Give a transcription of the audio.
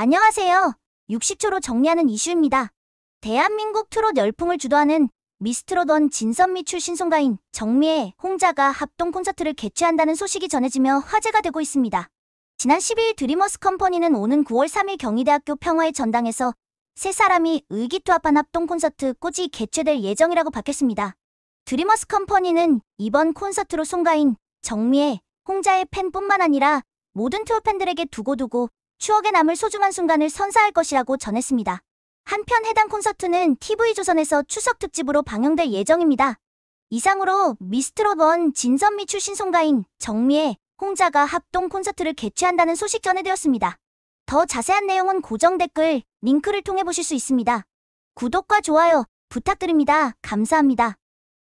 안녕하세요. 60초로 정리하는 이슈입니다. 대한민국 트롯 열풍을 주도하는 미스트롯원 진선미 출신 송가인 정미의 홍자가 합동 콘서트를 개최한다는 소식이 전해지며 화제가 되고 있습니다. 지난 12일 드리머스 컴퍼니는 오는 9월 3일 경희대학교 평화의 전당에서 세 사람이 의기투합한 합동 콘서트 꽃지 개최될 예정이라고 밝혔습니다. 드리머스 컴퍼니는 이번 콘서트로 송가인, 정미의 홍자의 팬뿐만 아니라 모든 트롯 팬들에게 두고두고 추억에 남을 소중한 순간을 선사할 것이라고 전했습니다. 한편 해당 콘서트는 TV조선에서 추석 특집으로 방영될 예정입니다. 이상으로 미스트롯원 진선미 출신 송가인 정미애, 홍자가 합동 콘서트를 개최한다는 소식 전해드렸습니다. 더 자세한 내용은 고정 댓글, 링크를 통해 보실 수 있습니다. 구독과 좋아요 부탁드립니다. 감사합니다.